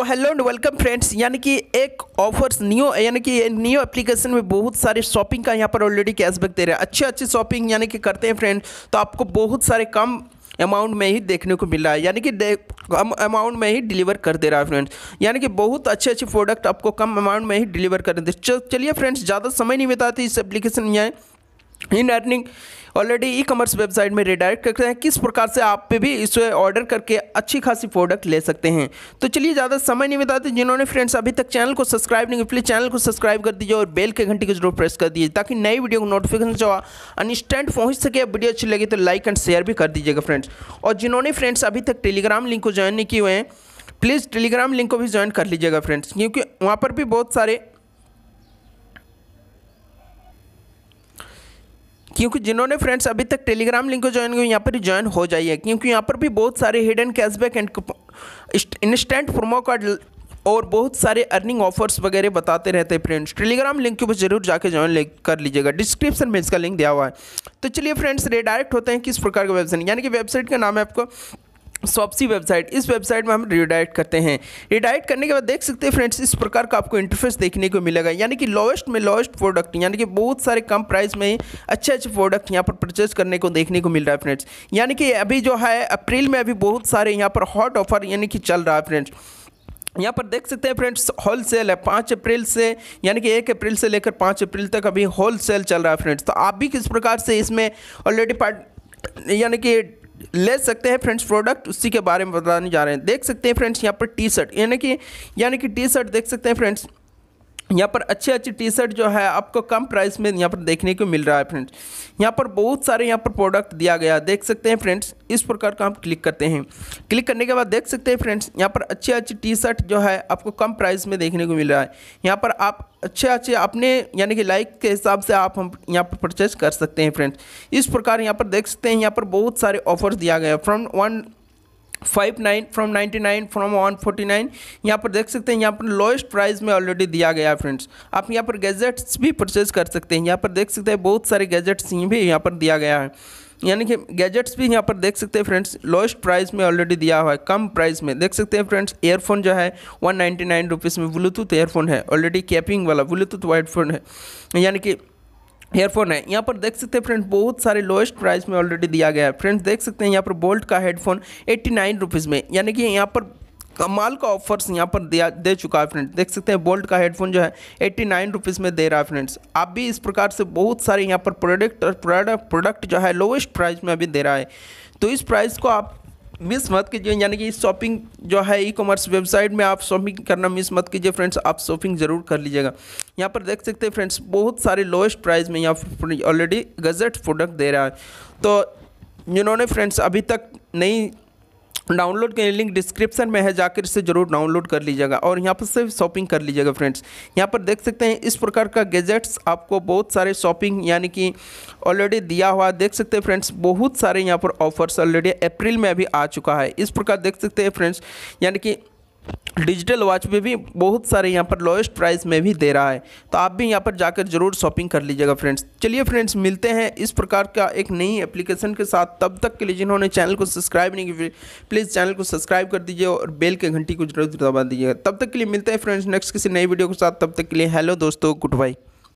तो hello and welcome friends यानी कि एक ऑफर्स न्यू यानी कि न्यू एप्लीकेशन में बहुत सारे शॉपिंग का यहाँ पर ऑलरेडी कैशबैक दे रहे हैं अच्छे अच्छे शॉपिंग यानी कि करते हैं फ्रेंड तो आपको बहुत सारे कम अमाउंट में ही देखने को मिल रहा है यानी कि कम अमाउंट में ही डिलीवर कर दे रहा है फ्रेंड्स यानी कि बहुत अच्छे अच्छे प्रोडक्ट आपको कम अमाउंट में ही डिलीवर कर दे चलिए फ्रेंड्स ज़्यादा समय नहीं बिताते इस एप्लीकेशन में इन earning already e commerce website में रिडायरेक्ट करते हैं किस प्रकार से आप पे भी इसे ऑर्डर करके अच्छी खासी प्रोडक्ट ले सकते हैं तो चलिए ज़्यादा समय नहीं बताते जिन्होंने फ्रेंड्स अभी तक चैनल को सब्सक्राइब नहीं प्लीज़ चैनल को सब्सक्राइब कर दीजिए और बेल के घंटे को जरूर प्रेस कर दीजिए ताकि नई वीडियो को नोटिफिकेशन जो अनस्टेंट पहुँच सके वीडियो अच्छी लगी तो लाइक एंड शेयर भी कर दीजिएगा फ्रेंड्स और जिन्होंने फ्रेंड्स अभी तक टेलीग्राम लिंक को ज्वाइन नहीं किए हुए हैं प्लीज़ टेलीग्राम लिंक को भी ज्वाइन कर लीजिएगा फ्रेंड्स क्योंकि वहाँ पर भी बहुत सारे क्योंकि जिन्होंने फ्रेंड्स अभी तक टेलीग्राम लिंक को ज्वाइन किया यहाँ पर ज्वाइन हो जाइए क्योंकि यहाँ पर भी बहुत सारे hidden cashback and instant promo card और बहुत सारे अर्निंग ऑफर्स वगैरह बताते रहते हैं फ्रेंड्स टेलीग्राम लिंक के ऊपर जरूर जाके ज्वाइन कर लीजिएगा डिस्क्रिप्शन में इसका लिंक दिया हुआ है तो चलिए फ्रेंड्स रेडायरेक्ट होते हैं किस प्रकार का वेबसाइट यानी कि वेबसाइट का नाम है आपको सॉपसी वेबसाइट इस वेबसाइट में हम रिडाइट करते हैं रिडाइट करने के बाद देख सकते हैं फ्रेंड्स इस प्रकार का आपको इंटरफेस देखने को मिलेगा यानी कि लोएस्ट में लोएस्ट प्रोडक्ट यानी कि बहुत सारे कम प्राइस में अच्छे अच्छे प्रोडक्ट यहाँ पर परचेज करने को देखने को मिल रहा है फ्रेंड्स यानी कि अभी जो है अप्रैल में अभी बहुत सारे यहाँ पर हॉट ऑफर यानी कि चल रहा है फ्रेंड्स यहाँ पर देख सकते हैं फ्रेंड्स होल सेल है पाँच अप्रैल से यानी कि एक अप्रैल से लेकर पाँच अप्रैल तक अभी होल सेल चल रहा है फ्रेंड्स तो आप भी किस प्रकार से इसमें ऑलरेडी पार्ट यानी कि ले सकते हैं फ्रेंड्स प्रोडक्ट उसी के बारे में बताने जा रहे हैं देख सकते हैं फ्रेंड्स यहाँ पर टी शर्ट यानी कि यानी कि टी शर्ट देख सकते हैं फ्रेंड्स यहाँ पर अच्छे अच्छे टी शर्ट जो है आपको कम प्राइस में यहाँ पर देखने को मिल रहा है फ्रेंड्स यहाँ पर बहुत सारे यहाँ पर प्रोडक्ट दिया गया है देख सकते हैं फ्रेंड्स इस प्रकार का हम क्लिक करते हैं क्लिक करने के बाद देख सकते हैं फ्रेंड्स यहाँ पर अच्छी अच्छी टी शर्ट जो है आपको कम प्राइस में देखने को मिल रहा है यहाँ पर आप अच्छे अच्छे अपने यानी कि लाइक के हिसाब से आप हम यहाँ पर परचेज कर सकते हैं फ्रेंड्स इस प्रकार यहाँ पर देख सकते हैं यहाँ पर बहुत सारे ऑफर्स दिया गया है from one five nine from ninety nine from one forty nine यहाँ पर देख सकते हैं यहाँ पर लोएस्ट प्राइस में ऑलरेडी दिया गया है फ्रेंड्स आप यहाँ पर गैजेट्स भी परचेज कर सकते हैं यहाँ पर देख सकते हैं बहुत सारे गैजेट्स भी यहाँ पर दिया गया है यानी कि गैजेट्स भी यहाँ पर देख सकते हैं फ्रेंड्स लोएस्ट प्राइस में ऑलरेडी दिया हुआ है कम प्राइस में देख सकते हैं फ्रेंड्स एयरफोन जो है वन नाइन्टी नाइन रुपीज़ में ब्लूटूथ एयरफोन है ऑलरेडी कैपिंग वाला ब्लूटूथ वाइट फोन है यानी कि हेडफोन है यहाँ पर देख सकते हैं फ्रेंड बहुत सारे लोएस्ट प्राइस में ऑलरेडी दिया गया है फ्रेंड्स देख सकते हैं यहाँ पर बोल्ट का हेडफोन एट्टी नाइन रुपीज़ में यानी कि यहाँ पर कमाल का ऑफर्स यहाँ पर दिया दे चुका है फ्रेंड्स देख सकते हैं बोल्ट का हेडफोन जो है एट्टी नाइन रुपीज़ में दे रहा है फ्रेंड्स आप भी इस प्रकार से बहुत सारे यहाँ पर प्रोडक्ट और प्रोडक्ट जो है लोएस्ट प्राइस में अभी दे रहा है तो इस प्राइस को आप मिस मत कीजिए यानी कि शॉपिंग जो है ई कॉमर्स वेबसाइट में आप शॉपिंग करना मिस मत कीजिए फ्रेंड्स आप शॉपिंग ज़रूर कर लीजिएगा यहाँ पर देख सकते हैं फ्रेंड्स बहुत सारे लोएस्ट प्राइस में यहाँ ऑलरेडी गजट प्रोडक्ट दे रहा है तो जिन्होंने फ्रेंड्स अभी तक नहीं डाउनलोड के लिंक डिस्क्रिप्शन में है जाकर इसे जरूर डाउनलोड कर लीजिएगा और यहाँ पर से शॉपिंग कर लीजिएगा फ्रेंड्स यहाँ पर देख सकते हैं इस प्रकार का गैजेट्स आपको बहुत सारे शॉपिंग यानी कि ऑलरेडी दिया हुआ देख सकते हैं फ्रेंड्स बहुत सारे यहाँ पर ऑफर्स ऑलरेडी अप्रैल में अभी आ चुका है इस प्रकार देख सकते हैं फ्रेंड्स यानी कि डिजिटल वॉच पे भी बहुत सारे यहाँ पर लोएस्ट प्राइस में भी दे रहा है तो आप भी यहाँ पर जाकर ज़रूर शॉपिंग कर लीजिएगा फ्रेंड्स चलिए फ्रेंड्स मिलते हैं इस प्रकार का एक नई एप्लीकेशन के साथ तब तक के लिए जिन्होंने चैनल को सब्सक्राइब नहीं किया प्लीज़ चैनल को सब्सक्राइब कर दीजिए और बेल के घंटी को जरूर दबा दीजिएगा तब तक के लिए मिलते हैं फ्रेंड्स नेक्स्ट किसी नई वीडियो के साथ तब तक के लिए हेलो दोस्तों गुड बाई